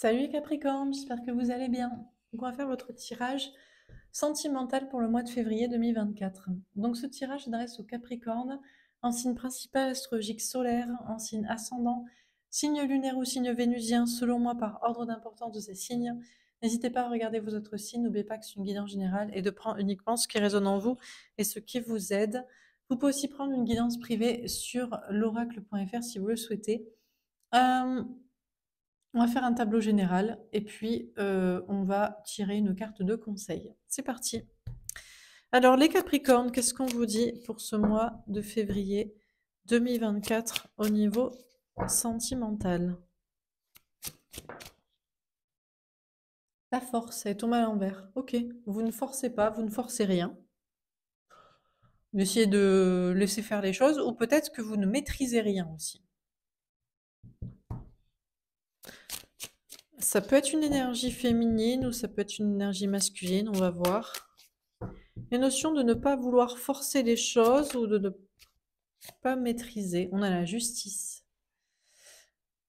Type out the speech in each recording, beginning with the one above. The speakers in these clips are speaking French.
Salut Capricorne, j'espère que vous allez bien. on va faire votre tirage sentimental pour le mois de février 2024. Donc ce tirage s'adresse aux Capricorne, en signe principal astrologique solaire, en signe ascendant, signe lunaire ou signe vénusien, selon moi par ordre d'importance de ces signes. N'hésitez pas à regarder vos autres signes, n'oubliez pas que c'est une guidance générale et de prendre uniquement ce qui résonne en vous et ce qui vous aide. Vous pouvez aussi prendre une guidance privée sur l'oracle.fr si vous le souhaitez. Euh, on va faire un tableau général et puis euh, on va tirer une carte de conseil. C'est parti. Alors les Capricornes, qu'est-ce qu'on vous dit pour ce mois de février 2024 au niveau sentimental La force, elle tombe à l'envers. Ok, vous ne forcez pas, vous ne forcez rien. Vous essayez de laisser faire les choses, ou peut-être que vous ne maîtrisez rien aussi. Ça peut être une énergie féminine ou ça peut être une énergie masculine, on va voir. La notion de ne pas vouloir forcer les choses ou de ne pas maîtriser. On a la justice.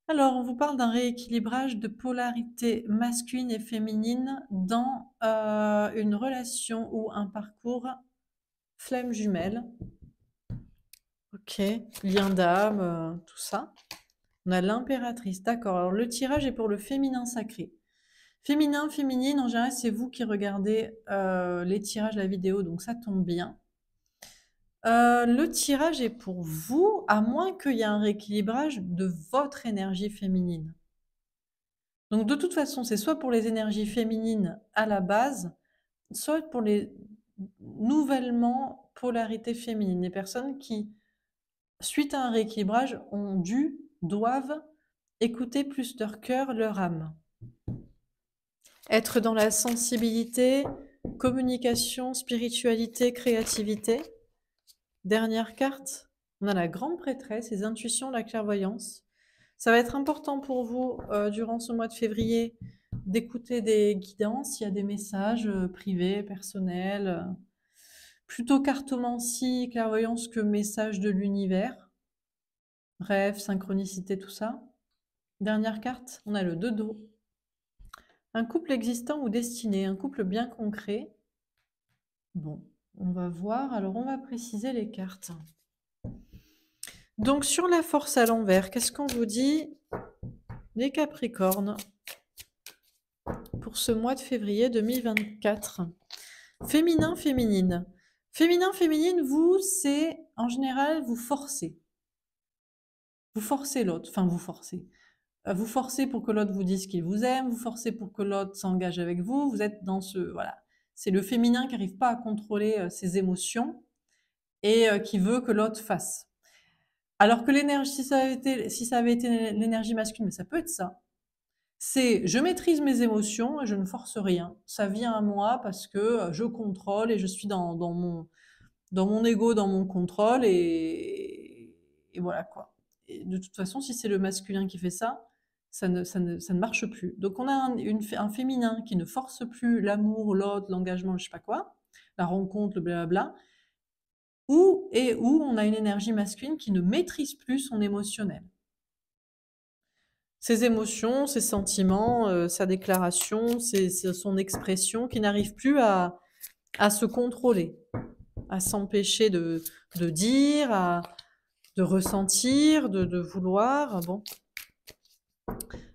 Alors, on vous parle d'un rééquilibrage de polarité masculine et féminine dans euh, une relation ou un parcours flemme jumelle. Ok, lien d'âme, euh, tout ça. On a l'impératrice, d'accord. Alors le tirage est pour le féminin sacré. Féminin, féminine, en général, c'est vous qui regardez euh, les tirages, la vidéo, donc ça tombe bien. Euh, le tirage est pour vous, à moins qu'il y ait un rééquilibrage de votre énergie féminine. Donc de toute façon, c'est soit pour les énergies féminines à la base, soit pour les nouvellement polarités féminines, les personnes qui, suite à un rééquilibrage, ont dû doivent écouter plus leur cœur, leur âme. Être dans la sensibilité, communication, spiritualité, créativité. Dernière carte, on a la grande prêtresse, les intuitions, la clairvoyance. Ça va être important pour vous euh, durant ce mois de février d'écouter des guidances, il y a des messages euh, privés, personnels, euh, plutôt cartomancie, clairvoyance que message de l'univers. Rêve, synchronicité, tout ça. Dernière carte, on a le 2 dos. Un couple existant ou destiné, un couple bien concret. Bon, on va voir. Alors, on va préciser les cartes. Donc, sur la force à l'envers, qu'est-ce qu'on vous dit Les Capricornes pour ce mois de février 2024. Féminin, féminine. Féminin, féminine, vous, c'est en général, vous forcez. Vous forcez l'autre, enfin vous forcez. Euh, vous forcez pour que l'autre vous dise qu'il vous aime, vous forcez pour que l'autre s'engage avec vous, vous êtes dans ce... Voilà. C'est le féminin qui n'arrive pas à contrôler euh, ses émotions et euh, qui veut que l'autre fasse. Alors que l'énergie, si ça avait été, si été l'énergie masculine, mais ça peut être ça. C'est je maîtrise mes émotions et je ne force rien. Ça vient à moi parce que je contrôle et je suis dans, mon dans mon ego, dans mon contrôle et voilà quoi de toute façon, si c'est le masculin qui fait ça, ça ne, ça ne, marche plus. Donc on a un, un féminin qui ne force plus l'amour, l'autre, l'engagement, je sais pas quoi, la rencontre, le blabla, ou et où on a une énergie masculine qui ne maîtrise plus son émotionnel. Ses émotions, ses sentiments, euh, sa déclaration, son expression, qui n'arrive plus à, se contrôler, à s'empêcher de, de dire, à, de ressentir, de, vouloir. Bon.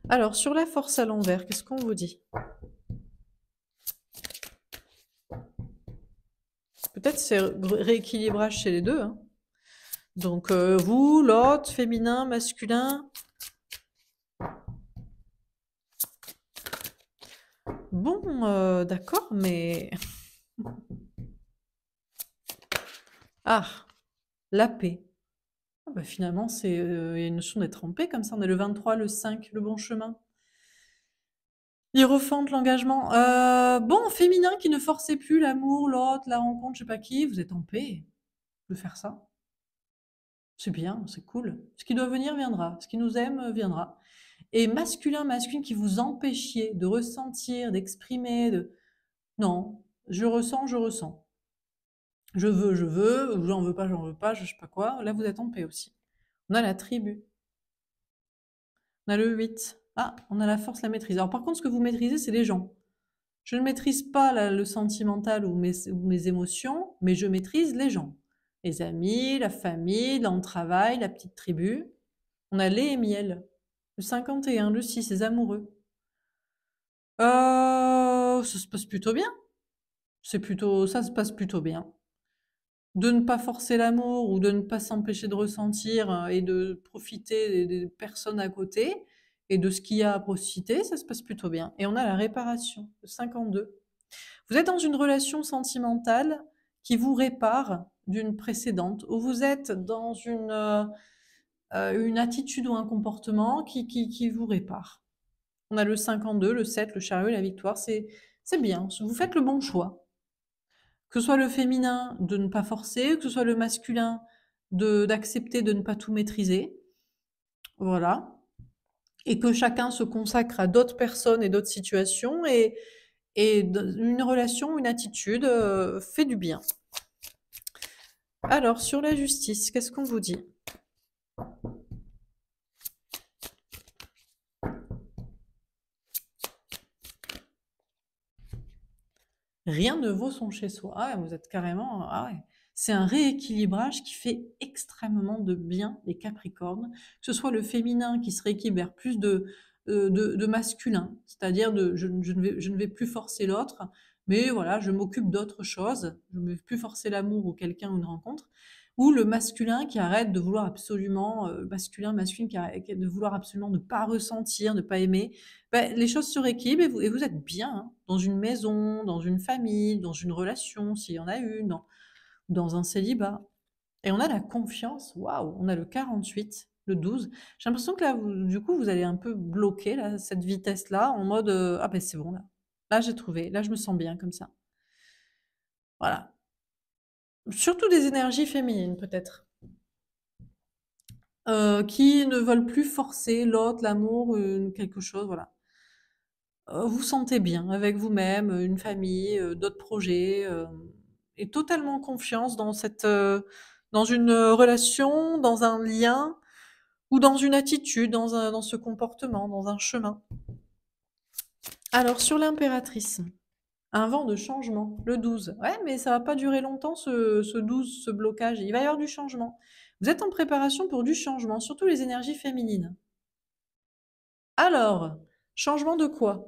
Alors, sur la force à l'envers, qu'est-ce qu'on vous dit Peut-être c'est rééquilibrage chez les deux. Hein. Donc, euh, vous, l'autre, féminin, masculin. Bon, euh, d'accord, mais... Ah, la paix. Bah, finalement, c'est euh, il y a une notion d'être en paix, comme ça on est le 23, le 5, le bon chemin. Ils refondent l'engagement. Euh, bon, féminin qui ne forçait plus l'amour, l'autre, la rencontre, je sais pas qui, vous êtes en paix de faire ça. C'est bien, c'est cool. Ce qui doit venir viendra, ce qui nous aime euh, viendra. Et masculin, masculine qui vous empêchiez de ressentir, d'exprimer, de... Non, je ressens, je ressens je veux, je veux, ou j'en veux pas, j'en veux pas, je sais pas quoi. Là, vous êtes en paix aussi. On a la tribu. On a le 8. Ah, on a la force, la maîtrise. Alors, par contre, ce que vous maîtrisez, c'est les gens. Je ne maîtrise pas le sentimental ou mes, émotions, mais je maîtrise les gens. Les amis, la famille, travail, la petite tribu. On a les et miel. Le 51, le 6, les amoureux. Euh, ça se passe plutôt bien. C'est plutôt, ça se passe plutôt bien de ne pas forcer l'amour ou de ne pas s'empêcher de ressentir euh, et de profiter des, personnes à côté et de ce qu'il y a à profiter, ça se passe plutôt bien. Et on a la réparation, le 52. Vous êtes dans une relation sentimentale qui vous répare d'une précédente, ou vous êtes dans une, euh, euh, une attitude ou un comportement qui, qui, qui, vous répare. On a le 52, le 7, le chariot, la victoire, c'est bien, vous faites le bon choix que ce soit le féminin de ne pas forcer, que ce soit le masculin d'accepter de, ne pas tout maîtriser. Voilà. Et que chacun se consacre à d'autres personnes et d'autres situations. Et, une relation, une attitude euh, fait du bien. Alors, sur la justice, qu'est-ce qu'on vous dit rien ne vaut son chez soi. Ah vous êtes carrément. Ah C'est un rééquilibrage qui fait extrêmement de bien les Capricornes, que ce soit le féminin qui se rééquilibre plus de, euh, de, masculin, c'est-à-dire de je, ne vais, je ne vais plus forcer l'autre, mais voilà, je m'occupe d'autre chose, je ne vais plus forcer l'amour ou quelqu'un ou une rencontre ou le masculin qui arrête de vouloir absolument, euh, masculin, masculine, qui arrête de vouloir absolument ne pas ressentir, ne pas aimer, bah, les choses se rééquilibrent et vous, et vous êtes bien hein, dans une maison, dans une famille, dans une relation, s'il y en a une, dans, un célibat. Et on a la confiance, waouh, on a le 48, le 12. J'ai l'impression que là, du coup, vous allez un peu bloquer cette vitesse-là en mode euh, Ah ben c'est bon là. Là, j'ai trouvé, là, je me sens bien comme ça. Voilà surtout des énergies féminines peut-être, euh, qui ne veulent plus forcer l'autre, l'amour, quelque chose, voilà. Euh, vous sentez bien avec vous-même, une famille, euh, d'autres projets, et totalement confiance dans cette, dans une relation, dans un lien, ou dans une attitude, dans, un, dans ce comportement, dans un chemin. Alors sur l'impératrice un vent de changement, le 12. Ouais, mais ça va pas durer longtemps ce, 12, ce blocage. Il va y avoir du changement. Vous êtes en préparation pour du changement, surtout les énergies féminines. Alors, changement de quoi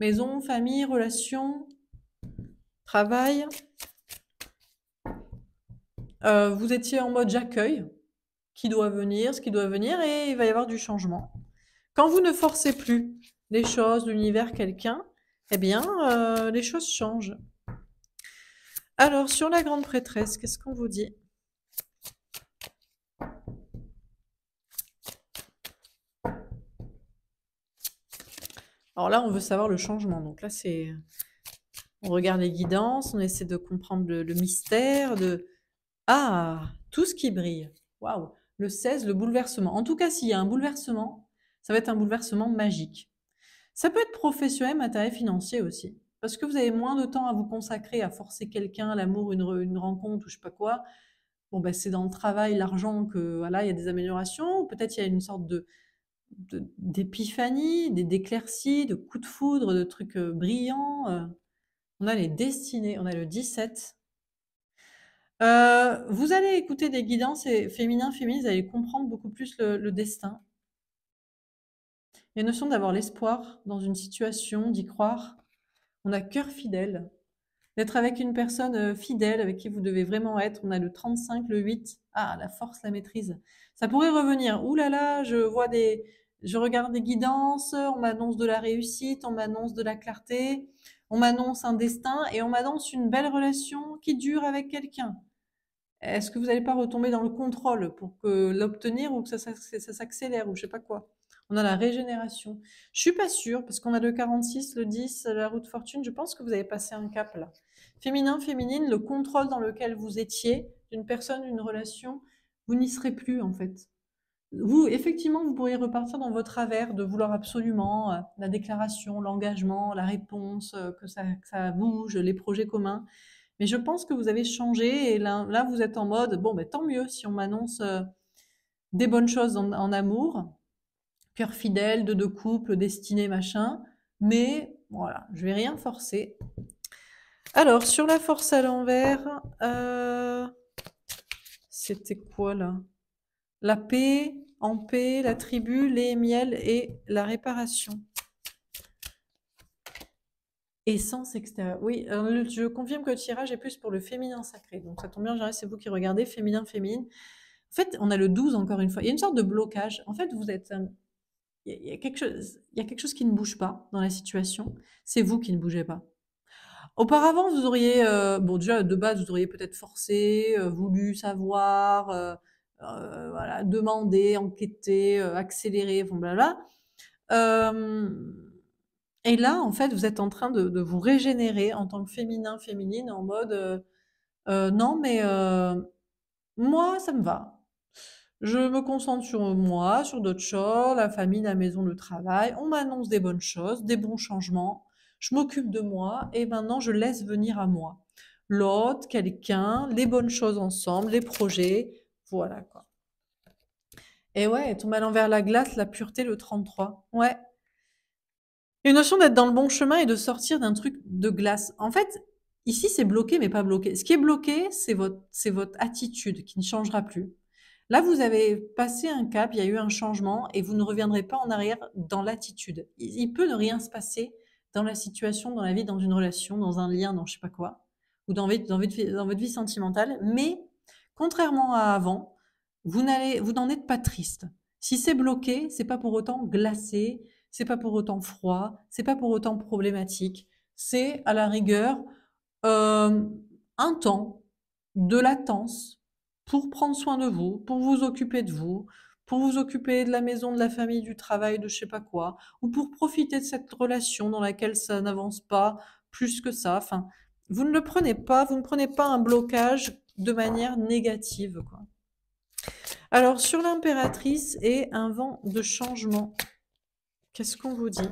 Maison, famille, relations, travail. Euh, vous étiez en mode j'accueille qui doit venir, ce qui doit venir, et il va y avoir du changement. Quand vous ne forcez plus les choses, l'univers, quelqu'un, eh bien, euh, les choses changent. Alors, sur la grande prêtresse, qu'est-ce qu'on vous dit Alors là, on veut savoir le changement. Donc là, c'est. On regarde les guidances, on essaie de comprendre le, mystère, de. Ah Tout ce qui brille. Waouh Le 16, le bouleversement. En tout cas, s'il y a un bouleversement, ça va être un bouleversement magique. Ça peut être professionnel, matériel, financier aussi. Parce que vous avez moins de temps à vous consacrer à forcer quelqu'un, l'amour, une, rencontre ou je ne sais pas quoi. Bon, ben, c'est dans le travail, l'argent que voilà, il y a des améliorations. Peut-être il y a une sorte de, d'épiphanie, d'éclaircies, de coups de foudre, de trucs euh, brillants. Euh. On a les destinées, on a le 17. Euh, vous allez écouter des guidances féminins, féminines. vous allez comprendre beaucoup plus le, le destin. Il notion d'avoir l'espoir dans une situation, d'y croire. On a cœur fidèle, d'être avec une personne euh, fidèle avec qui vous devez vraiment être. On a le 35, le 8. Ah, la force, la maîtrise. Ça pourrait revenir. Ouh là là, je vois des, je regarde des guidances, on m'annonce de la réussite, on m'annonce de la clarté, on m'annonce un destin et on m'annonce une belle relation qui dure avec quelqu'un. Est-ce que vous n'allez pas retomber dans le contrôle pour que l'obtenir ou que ça, s'accélère ou je sais pas quoi on a la régénération. Je suis pas sûre, parce qu'on a le 46, le 10, la route fortune, je pense que vous avez passé un cap là. Féminin, féminine, le contrôle dans lequel vous étiez, d'une personne, d'une relation, vous n'y serez plus en fait. Vous, effectivement, vous pourriez repartir dans votre travers de vouloir absolument euh, la déclaration, l'engagement, la réponse, euh, que, ça, bouge, les projets communs. Mais je pense que vous avez changé et là, là vous êtes en mode, bon, ben, tant mieux si on m'annonce euh, des bonnes choses en amour cœur fidèle, de deux couples, destinés machin. Mais voilà, je vais rien forcer. Alors, sur la force à l'envers, euh, c'était quoi là La paix, en paix, la tribu, les miels et la réparation. Essence extérieure. Oui, euh, je confirme que le tirage est plus pour le féminin sacré. Donc ça tombe bien, c'est vous qui regardez, féminin, féminine. En fait, on a le 12 encore une fois. Il y a une sorte de blocage. En fait, vous êtes euh, il y, a quelque chose, il y a quelque chose qui ne bouge pas dans la situation. C'est vous qui ne bougez pas. Auparavant, vous auriez, euh, bon, déjà de base, vous auriez peut-être forcé, euh, voulu savoir, euh, euh, voilà, demander, enquêter, accélérer, bon, blabla. et là, en fait, vous êtes en train de vous régénérer en tant que féminin, féminine, en mode non, mais moi, ça me va. Je me concentre sur moi, sur d'autres choses, la famille, la maison, le travail. On m'annonce des bonnes choses, des bons changements. Je m'occupe de moi et maintenant je laisse venir à moi l'autre, quelqu'un, les bonnes choses ensemble, les projets. Voilà quoi. Et ouais, tomber à l'envers la glace, la pureté, le 33. Ouais. Une notion d'être dans le bon chemin et de sortir d'un truc de glace. En fait, ici, c'est bloqué, mais pas bloqué. Ce qui est bloqué, c'est votre attitude qui ne changera plus. Là, vous avez passé un cap, il y a eu un changement et vous ne reviendrez pas en arrière dans l'attitude. Il peut ne rien se passer dans la situation, dans la vie, dans une relation, dans un lien, dans je sais pas quoi, ou dans, votre vie sentimentale, mais contrairement à avant, vous n'en êtes pas triste. Si c'est bloqué, c'est pas pour autant glacé, c'est pas pour autant froid, c'est pas pour autant problématique. C'est à la rigueur euh, un temps de latence pour prendre soin de vous, pour vous occuper de vous, pour vous occuper de la maison, de la famille, du travail, de je sais pas quoi, ou pour profiter de cette relation dans laquelle ça n'avance pas plus que ça. Enfin, vous ne le prenez pas, vous ne prenez pas un blocage de manière négative. Alors, sur l'impératrice et un vent de changement, qu'est-ce qu'on vous dit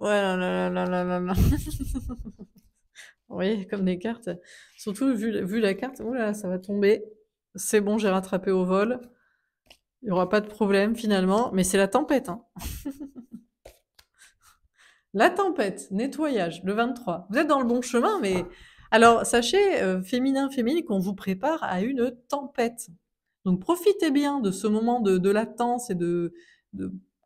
Ouais, là, là, là, là, là, comme des cartes. Surtout, vu, vu la carte, oh là, ça va tomber. C'est bon, j'ai rattrapé au vol. Il n'y aura pas de problème, finalement. Mais c'est la tempête. Hein. la tempête, nettoyage, le 23. Vous êtes dans le bon chemin, mais... Alors, sachez, euh, féminin, féminin, qu'on vous prépare à une tempête. Donc, profitez bien de ce moment de, latence et de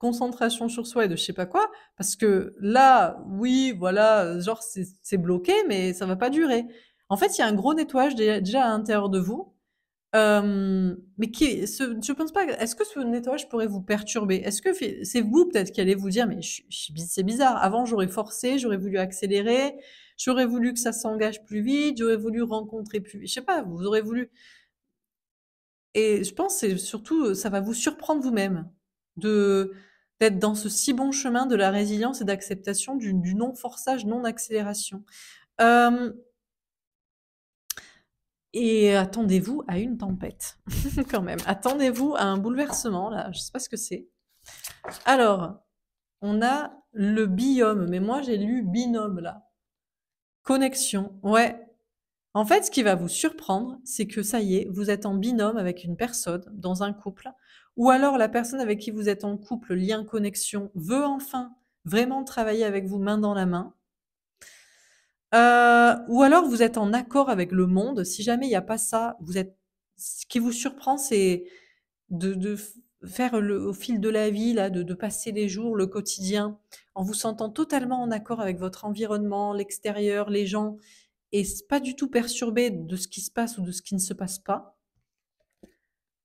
concentration sur soi et de je sais pas quoi, parce que là, oui, voilà, genre c'est bloqué, mais ça va pas durer. En fait, il y a un gros nettoyage déjà à l'intérieur de vous, euh, mais qui, ce, je pense pas. Est-ce que ce nettoyage pourrait vous perturber Est-ce que c'est vous peut-être qui allez vous dire, mais c'est bizarre. Avant, j'aurais forcé, j'aurais voulu accélérer, j'aurais voulu que ça s'engage plus vite, j'aurais voulu rencontrer plus. Vite. Je sais pas, vous aurez voulu. Et je pense c'est surtout, ça va vous surprendre vous-même de d'être dans ce si bon chemin de la résilience et d'acceptation du, non-forçage, non-accélération. Euh, et attendez-vous à une tempête, quand même. Attendez-vous à un bouleversement, là, je ne sais pas ce que c'est. Alors, on a le biome, mais moi j'ai lu binôme, là. Connexion, ouais. En fait, ce qui va vous surprendre, c'est que ça y est, vous êtes en binôme avec une personne, dans un couple, ou alors la personne avec qui vous êtes en couple, lien, connexion, veut enfin vraiment travailler avec vous main dans la main. Euh, ou alors vous êtes en accord avec le monde. Si jamais il n'y a pas ça, vous êtes. Ce qui vous surprend, c'est de, faire le, au fil de la vie, de, de, passer les jours, le quotidien, en vous sentant totalement en accord avec votre environnement, l'extérieur, les gens, et pas du tout perturbé de ce qui se passe ou de ce qui ne se passe pas.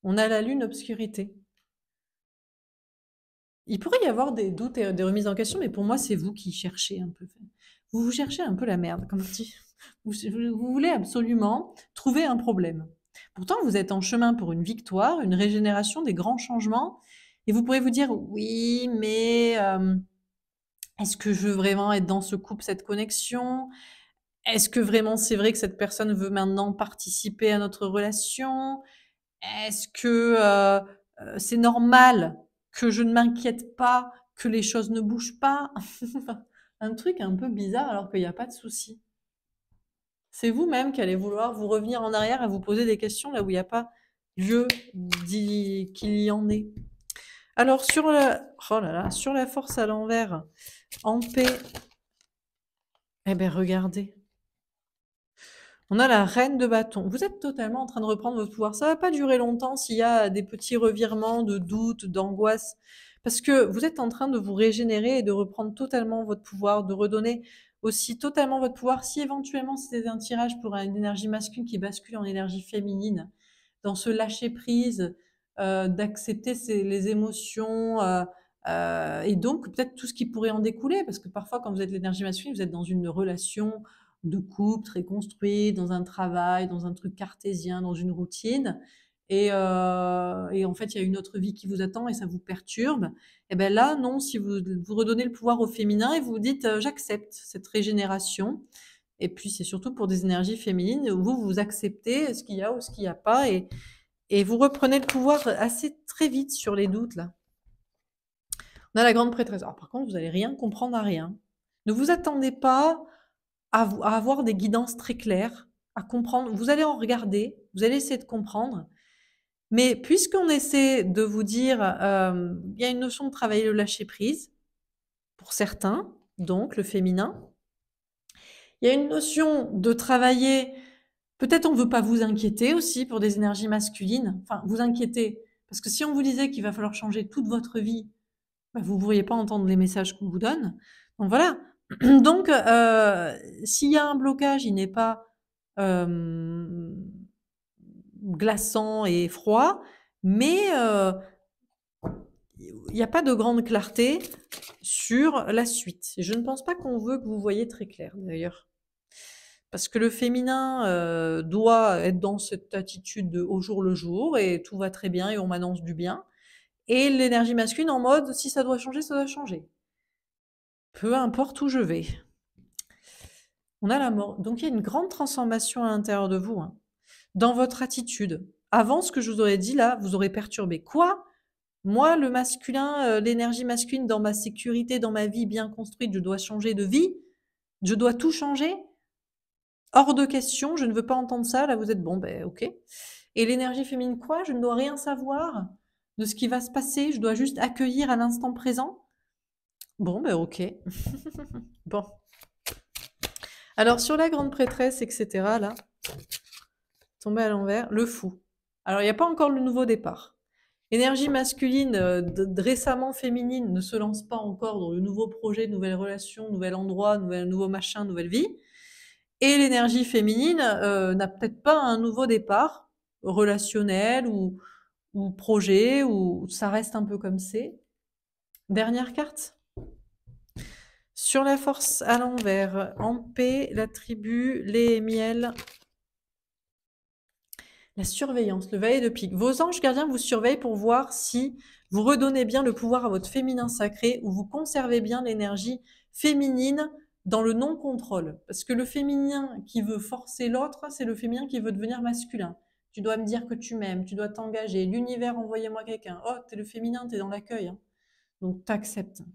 On a la lune obscurité. Il pourrait y avoir des doutes et euh, des remises en question, mais pour moi, c'est vous qui cherchez un peu. Vous vous cherchez un peu la merde, comme on dit. Vous, voulez absolument trouver un problème. Pourtant, vous êtes en chemin pour une victoire, une régénération, des grands changements. Et vous pourrez vous dire, oui, mais euh, est-ce que je veux vraiment être dans ce couple, cette connexion Est-ce que vraiment c'est vrai que cette personne veut maintenant participer à notre relation est-ce que euh, euh, c'est normal que je ne m'inquiète pas, que les choses ne bougent pas Un truc un peu bizarre alors qu'il n'y a pas de souci. C'est vous-même qui allez vouloir vous revenir en arrière et vous poser des questions là où il n'y a pas lieu qu'il y en ait. Alors sur la, oh sur la force à l'envers, en paix, eh bien regardez, on a la reine de bâton. Vous êtes totalement en train de reprendre votre pouvoir. Ça ne va pas durer longtemps s'il y a des petits revirements de doutes, d'angoisse, parce que vous êtes en train de vous régénérer et de reprendre totalement votre pouvoir, de redonner aussi totalement votre pouvoir. Si éventuellement c'était un tirage pour une énergie masculine qui bascule en énergie féminine, dans ce lâcher prise, euh, d'accepter les émotions. Euh, euh, et donc, peut-être tout ce qui pourrait en découler, parce que parfois, quand vous êtes l'énergie masculine, vous êtes dans une relation de coupe très construit, dans un travail, dans un truc cartésien, dans une routine. Euh, et, en fait, il y a une autre vie qui vous attend et ça vous perturbe. Et bien là, non, si vous, vous redonnez le pouvoir au féminin et vous dites euh, j'accepte cette régénération. Et puis, c'est surtout pour des énergies féminines où vous, vous acceptez ce qu'il y a ou ce qu'il n'y a pas. Et, et vous reprenez le pouvoir assez très vite sur les doutes là. On a la grande prêtresse. Alors, par contre, vous n'allez rien comprendre à rien. Ne vous attendez pas à, avoir des guidances très claires, à comprendre. Vous allez en regarder, vous allez essayer de comprendre. Mais puisqu'on essaie de vous dire, il y a une notion de travailler le lâcher-prise, pour certains, donc le féminin. Il y a une notion de travailler, peut-être on ne veut pas vous inquiéter aussi pour des énergies masculines, enfin vous inquiéter, parce que si on vous disait qu'il va falloir changer toute votre vie, bah, vous ne pourriez pas entendre les messages qu'on vous donne. Donc voilà, Donc, euh, s'il y a un blocage, il n'est pas glaçant et froid, mais il n'y a pas de grande clarté sur la suite. Je ne pense pas qu'on veut que vous voyez très clair, d'ailleurs. Parce que le féminin doit être dans cette attitude de au jour le jour et tout va très bien et on m'annonce du bien. Et l'énergie masculine en mode si ça doit changer, ça doit changer peu importe où je vais. On a la mort. Donc il y a une grande transformation à l'intérieur de vous, hein. dans votre attitude. Avant ce que je vous aurais dit là, vous aurez perturbé. Quoi Moi, le masculin, euh, l'énergie masculine dans ma sécurité, dans ma vie bien construite, je dois changer de vie Je dois tout changer Hors de question, je ne veux pas entendre ça. Là, vous êtes bon, ben ok. Et l'énergie féminine, quoi Je ne dois rien savoir de ce qui va se passer. Je dois juste accueillir à l'instant présent Bon, ben ok. bon. Alors, sur la grande prêtresse, etc., là, tombé à l'envers, le fou. Alors, il n'y a pas encore le nouveau départ. Énergie masculine, euh, récemment féminine, ne se lance pas encore dans le nouveau projet, nouvelle relation, nouvel endroit, nouvel, nouveau machin, nouvelle vie. Et l'énergie féminine euh, n'a peut-être pas un nouveau départ relationnel ou projet, ou ça reste un peu comme c'est. Dernière carte. Sur la force à l'envers, en paix, la tribu, les miels. La surveillance, le valet de pique. Vos anges gardiens vous surveillent pour voir si vous redonnez bien le pouvoir à votre féminin sacré ou vous conservez bien l'énergie féminine dans le non-contrôle. Parce que le féminin qui veut forcer l'autre, c'est le féminin qui veut devenir masculin. Tu dois me dire que tu m'aimes, tu dois t'engager. L'univers, envoyez-moi quelqu'un. Oh, t'es le féminin, t'es dans l'accueil. Hein. Donc, tu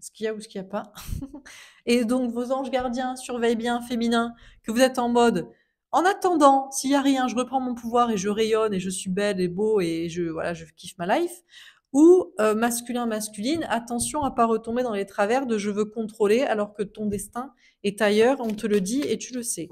ce qu'il y a ou ce qu'il n'y a pas. et donc, vos anges gardiens surveillent bien, féminin, que vous êtes en mode en attendant, s'il n'y a rien, je reprends mon pouvoir et je rayonne et je suis belle et beau et je, voilà, je kiffe ma life. Ou euh, masculin, masculine, attention à pas retomber dans les travers de je veux contrôler alors que ton destin est ailleurs, on te le dit et tu le sais.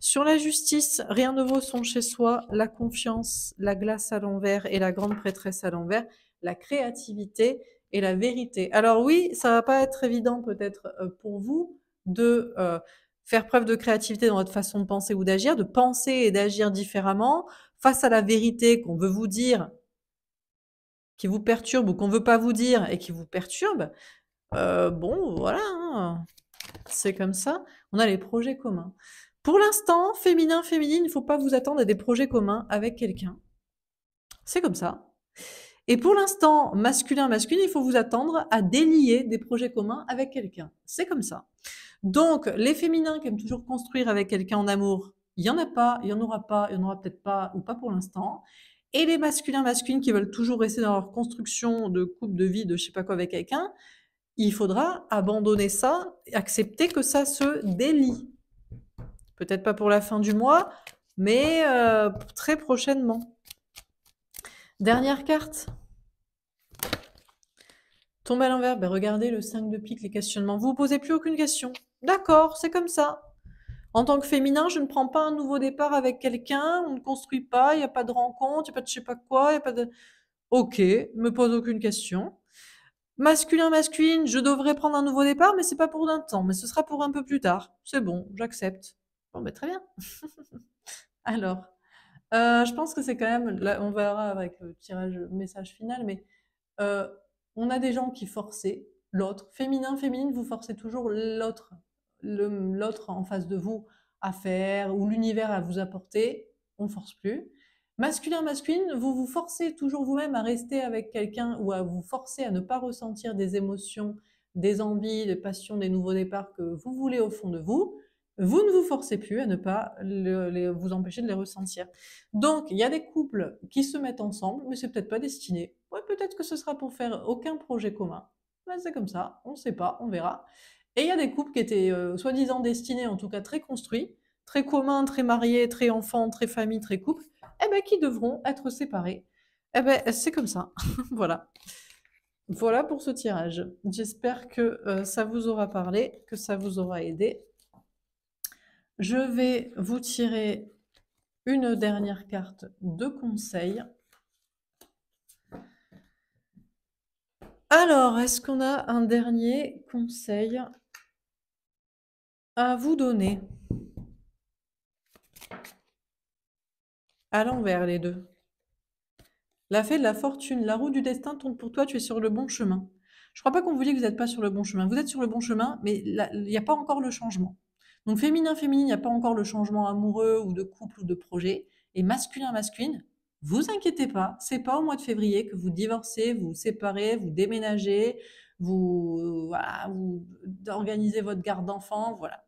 Sur la justice, rien ne vaut son chez soi, la confiance, la glace à l'envers et la grande prêtresse à l'envers, la créativité et la vérité. Alors oui, ça va pas être évident peut-être euh, pour vous de euh, faire preuve de créativité dans votre façon de penser ou d'agir, de penser et d'agir différemment face à la vérité qu'on veut vous dire, qui vous perturbe ou qu'on veut pas vous dire et qui vous perturbe. Euh, bon, voilà, hein, c'est comme ça. On a les projets communs. Pour l'instant, féminin, féminine, il ne faut pas vous attendre à des projets communs avec quelqu'un. C'est comme ça. Et pour l'instant, masculin, masculin il faut vous attendre à délier des projets communs avec quelqu'un. C'est comme ça. Donc, les féminins qui aiment toujours construire avec quelqu'un en amour, il n'y en a pas, il n'y en aura pas, il n'y en aura peut-être pas ou pas pour l'instant. Et les masculins, masculines qui veulent toujours rester dans leur construction de couple, de vie, de je sais pas quoi avec quelqu'un, il faudra abandonner ça, accepter que ça se délie. Peut-être pas pour la fin du mois, mais euh, très prochainement. Dernière carte. Tombe à l'envers. Ben, regardez le 5 de pique, les questionnements. Vous ne posez plus aucune question. D'accord, c'est comme ça. En tant que féminin, je ne prends pas un nouveau départ avec quelqu'un. On ne construit pas. Il n'y a pas de rencontre. Il n'y a pas de je ne sais pas quoi. Il a pas de... Ok, me pose aucune question. Masculin, masculine, je devrais prendre un nouveau départ, mais ce n'est pas pour d'un temps, mais ce sera pour un peu plus tard. C'est bon, j'accepte. Ben, très bien. Alors, euh, je pense que c'est quand même, on verra avec le tirage message final, mais euh, on a des gens qui forçaient l'autre, féminin, féminine, vous forcez toujours l'autre, l'autre en face de vous à faire ou l'univers à vous apporter, on force plus. Masculin, masculine, vous vous forcez toujours vous-même à rester avec quelqu'un ou à vous forcer à ne pas ressentir des émotions, des envies, des passions, des nouveaux départs que vous voulez au fond de vous vous ne vous forcez plus à ne pas vous empêcher de les ressentir. Donc, il y a des couples qui se mettent ensemble, mais c'est peut-être pas destiné. Ouais, peut-être que ce sera pour faire aucun projet commun. Ben, c'est comme ça, on ne sait pas, on verra. Et il y a des couples qui étaient euh, soi-disant destinés, en tout cas très construits, très communs, très mariés, très enfants, très famille, très couple, eh ben, qui devront être séparés. Eh ben, c'est comme ça. voilà. Voilà pour ce tirage. J'espère que euh, ça vous aura parlé, que ça vous aura aidé. Je vais vous tirer une dernière carte de conseil. Alors, est-ce qu'on a un dernier conseil à vous donner À l'envers les deux. La fée de la fortune, la roue du destin tourne pour toi, tu es sur le bon chemin. Je ne crois pas qu'on vous dit que vous n'êtes pas sur le bon chemin. Vous êtes sur le bon chemin, mais il n'y a pas encore le changement. Donc féminin, féminine, il n'y a pas encore le changement amoureux ou de couple ou de projet. Et masculin, masculine, vous inquiétez pas, c'est pas au mois de février que vous divorcez, vous, séparez, vous déménagez, vous, organisez votre garde d'enfants, voilà.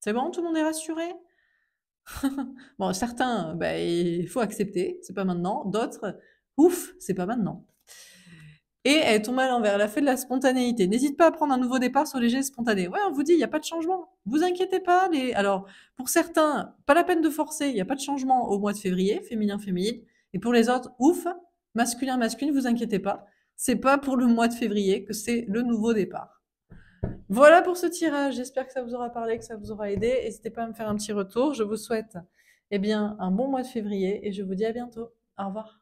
C'est bon, tout le monde est rassuré Bon, certains, ben, il faut accepter, c'est pas maintenant. D'autres, ouf, c'est pas maintenant et elle tombe à l'envers, la fait de la spontanéité. N'hésite pas à prendre un nouveau départ sur les gestes spontanés. Ouais, on vous dit, il n'y a pas de changement. Vous inquiétez pas. Les... Alors, pour certains, pas la peine de forcer, il n'y a pas de changement au mois de février, féminin, féminine. Et pour les autres, ouf, masculin, masculine, vous inquiétez pas. C'est pas pour le mois de février que c'est le nouveau départ. Voilà pour ce tirage. J'espère que ça vous aura parlé, que ça vous aura aidé. N'hésitez pas à me faire un petit retour. Je vous souhaite eh bien, un bon mois de février et je vous dis à bientôt. Au revoir.